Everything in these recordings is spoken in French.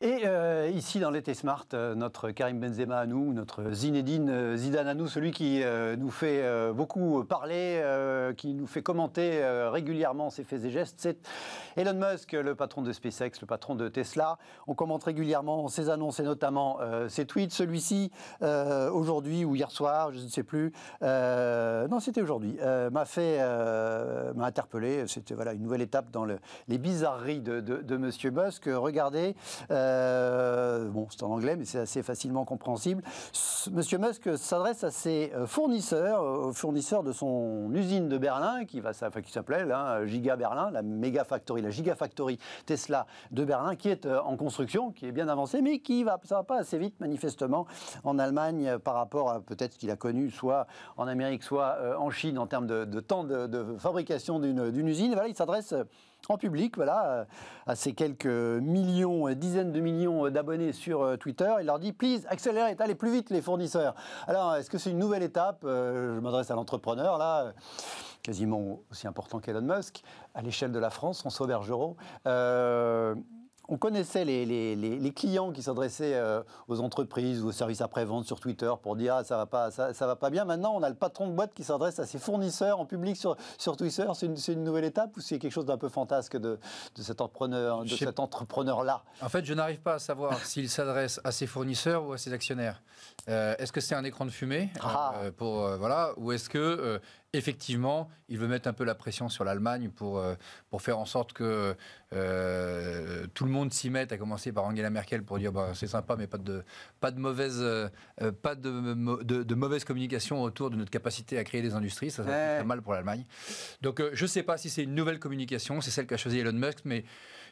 Et euh, ici, dans l'été Smart, euh, notre Karim Benzema à nous, notre Zinedine euh, Zidane à nous, celui qui nous fait beaucoup parler, qui nous fait commenter régulièrement ses faits et gestes, c'est Elon Musk, le patron de SpaceX, le patron de Tesla. On commente régulièrement ses annonces et notamment ses tweets. Celui-ci, aujourd'hui ou hier soir, je ne sais plus, non, c'était aujourd'hui, m'a fait, m'a interpellé. C'était voilà, une nouvelle étape dans les bizarreries de, de, Monsieur Musk. Regardez. Euh, bon, c'est en anglais, mais c'est assez facilement compréhensible. Monsieur Musk s'adresse à ses euh, fournisseurs, euh, aux fournisseurs de son usine de Berlin, qui, va, qui s'appelait la Giga Berlin, la méga factory, la gigafactory Tesla de Berlin, qui est en construction, qui est bien avancée, mais qui va, ça va pas assez vite, manifestement, en Allemagne, par rapport à peut-être ce qu'il a connu, soit en Amérique, soit en Chine, en termes de, temps de, de fabrication d'une usine. Voilà, il s'adresse en public, voilà, à ces quelques millions, euh, dizaines de millions euh, d'abonnés sur euh, Twitter. Il leur dit, please, accélérez, allez plus vite les fournisseurs. Alors, est-ce que c'est une nouvelle étape Je m'adresse à l'entrepreneur, là, quasiment aussi important qu'Elon Musk, à l'échelle de la France, François Bergerot on connaissait les, clients qui s'adressaient euh, aux entreprises ou aux services après-vente sur Twitter pour dire ah, ça va pas ça, va pas bien. Maintenant, on a le patron de boîte qui s'adresse à ses fournisseurs en public sur, sur Twitter. C'est une, nouvelle étape ou c'est quelque chose d'un peu fantasque de, cet entrepreneur de entrepreneur là En fait, je n'arrive pas à savoir s'il s'adresse à ses fournisseurs ou à ses actionnaires. Euh, est-ce que c'est un écran de fumée ah. euh, pour voilà ou est-ce que effectivement, il veut mettre un peu la pression sur l'Allemagne pour, euh, pour faire en sorte que euh, tout le monde s'y mette, à commencer par Angela Merkel pour dire bah, c'est sympa, mais pas de, pas de mauvaise, euh, pas de, de, mauvaise communication autour de notre capacité à créer des industries. Ça, ça fait mal pour l'Allemagne. Donc, je ne sais pas si c'est une nouvelle communication, c'est celle qu'a choisi Elon Musk, mais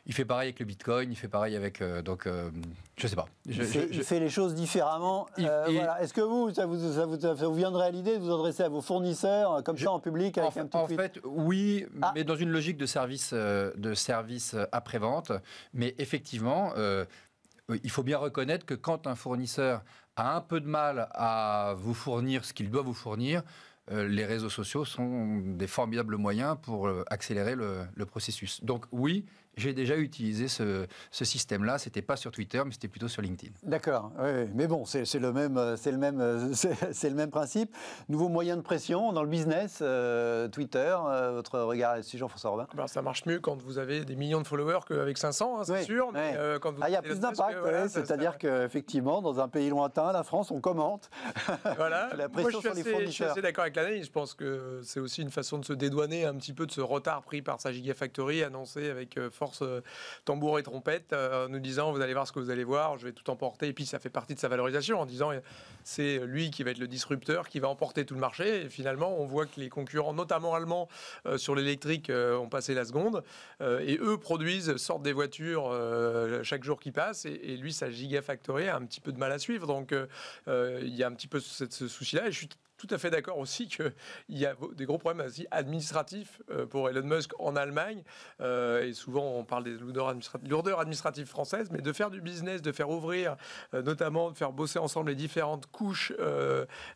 il fait pareil avec le Bitcoin, il fait pareil avec euh, donc euh, je sais pas. Je, il, fait, les choses différemment. Euh, Est-ce que vous ça vous, ça vous, vous viendrait à l'idée de vous adresser à vos fournisseurs comme ça en public avec un petit En fait, oui, ah. mais dans une logique de service de service après vente. Mais effectivement, il faut bien reconnaître que quand un fournisseur a un peu de mal à vous fournir ce qu'il doit vous fournir, les réseaux sociaux sont des formidables moyens pour accélérer le, processus. Donc oui, j'ai déjà utilisé ce, système-là. C'était pas sur Twitter, mais c'était plutôt sur LinkedIn. D'accord. Oui, mais bon, c'est le même, c'est le même, euh, euh, c'est le même principe. Nouveau moyen de pression dans le business, euh, Twitter. votre regard est dessus Jean-François Robin ben, ça marche mieux quand vous avez des millions de followers qu'avec 500, hein, c'est sûr. Ah, il y a plus d'impact. C'est-à-dire qu'effectivement, dans un pays lointain, la France, on commente. Voilà. la pression sur les fournisseurs. Je suis assez d'accord avec l'année. Je pense que c'est aussi une façon de se dédouaner un petit peu de ce retard pris par sa Gigafactory annoncé avec force euh, tambour et trompette, euh, en nous disant vous allez voir ce que vous allez voir, je vais tout emporter. Et puis ça fait partie de sa valorisation en disant c'est lui qui va être le disrupteur, qui va emporter tout le marché. Et finalement, on voit que les concurrents, notamment allemands, euh, sur l'électrique, ont passé la seconde. et eux produisent, sortent des voitures chaque jour qui passe. Et, lui, sa gigafactory a un petit peu de mal à suivre. Donc il y a un petit peu ce, ce souci-là. Et je suis tout à fait d'accord aussi qu'il y a des gros problèmes administratifs euh, pour Elon Musk en Allemagne. Euh, et souvent, on parle des lourdeurs administratives, françaises, mais de faire du business, de faire ouvrir, euh, notamment de faire bosser ensemble les différentes couches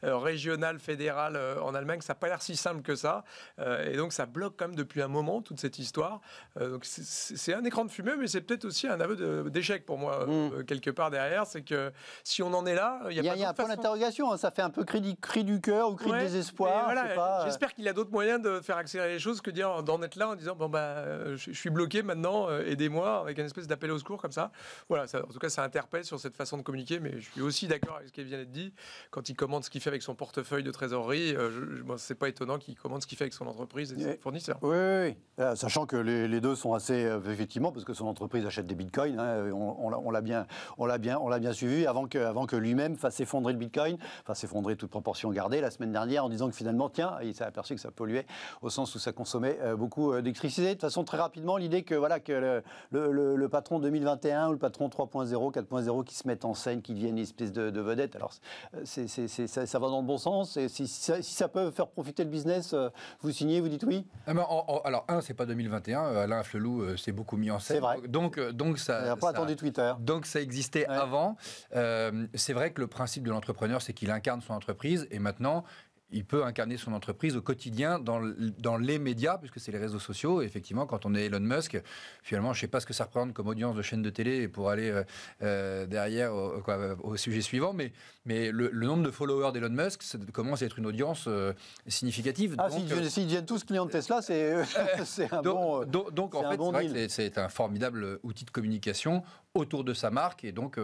régionales, fédérales en Allemagne, ça n'a pas l'air si simple que ça. Et donc, ça bloque quand même depuis un moment toute cette histoire. Donc, c'est un écran de fumée, mais c'est peut-être aussi un aveu d'échec pour moi, mm. quelque part derrière. C'est que si on en est là, il y a, pas y a un point d'interrogation. Hein. ça fait un peu cri du cœur ou cri de désespoir. Euh. J'espère qu'il a d'autres moyens de faire accélérer les choses que dire d'en être là en disant bon bah euh, je suis bloqué maintenant, euh, aidez-moi avec un espèce d'appel au secours comme ça. Voilà, ça, en tout cas ça interpelle sur cette façon de communiquer, mais je suis aussi d'accord avec ce qui vient d'être dit. Quand il commande ce qu'il fait avec son portefeuille de trésorerie, moi c'est pas étonnant qu'il commande ce qu'il fait avec son entreprise et ses fournisseurs. Oui, sachant que les, deux sont assez effectivement parce que son entreprise achète des bitcoins, hein, on, on l'a bien, on l'a bien, on l'a bien suivi avant que avant que lui-même fasse effondrer le bitcoin, fasse effondrer toute proportion gardée la semaine dernière en disant que finalement, tiens, il s'est aperçu que ça polluait au sens où ça consommait euh, beaucoup euh, d'électricité. De toute façon, très rapidement, l'idée que, voilà, que le, patron 2021 ou le patron 3.0, 4.0 qui se mettent en scène, qui deviennent une espèce de, vedette, alors ça, va dans le bon sens. Et si, ça, peut faire profiter le business, euh, vous signez, vous dites oui ah, Alors, un, c'est pas 2021. Alain Flelou s'est beaucoup mis en scène. C'est vrai. Donc, donc ça. Il n'a pas attendu Twitter. Donc, ça existait avant. c'est vrai que le principe de l'entrepreneur, c'est qu'il incarne son entreprise. Et maintenant, il peut incarner son entreprise au quotidien dans, les médias, puisque c'est les réseaux sociaux. effectivement, quand on est Elon Musk, finalement, je ne sais pas ce que ça représente comme audience de chaîne de télé pour aller euh, euh, derrière au, sujet suivant, mais, mais le, nombre de followers d'Elon Musk commence à être une audience euh, significative. Ah, s'ils viennent tous clients de Tesla, c'est un bon. Donc, en fait, c'est un formidable outil de communication autour de sa marque. Et donc,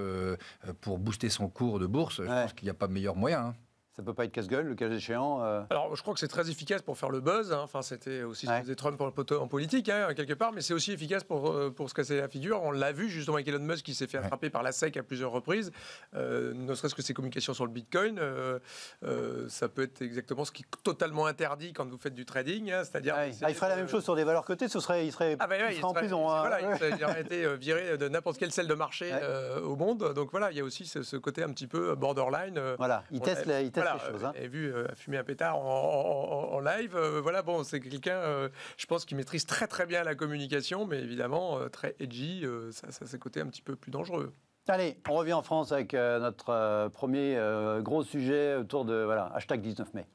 pour booster son cours de bourse, je pense qu'il n'y a pas meilleur moyen. Hein ça peut pas être casse-gueule, le cas échéant. Euh Alors, je crois que c'est très efficace pour faire le buzz. Hein. Enfin, c'était aussi ce que Trump en politique, hein, quelque part, mais c'est aussi efficace pour, euh, pour se casser la figure. On l'a vu justement avec Elon Musk qui s'est fait attraper par la SEC à plusieurs reprises. Euh, ne serait-ce que ses communications sur le Bitcoin, ça peut être exactement ce qui est totalement interdit quand vous faites du trading. Hein. c'est-à-dire. Ah, il ferait la même chose sur des valeurs cotées, ce serait, il serait, ah, ben en prison. Voilà, il aurait été viré de n'importe quelle salle de marché au monde. Donc voilà, il y a aussi ce, côté un petit peu borderline. Voilà, il la, il teste Hein. Euh, et vu euh, fumer un pétard en, live, euh, voilà, bon, c'est quelqu'un, je pense, qui maîtrise très très bien la communication, mais évidemment très edgy, ça, ça c'est côté un petit peu plus dangereux. Allez, on revient en France avec notre premier gros sujet autour de voilà hashtag 19 mai.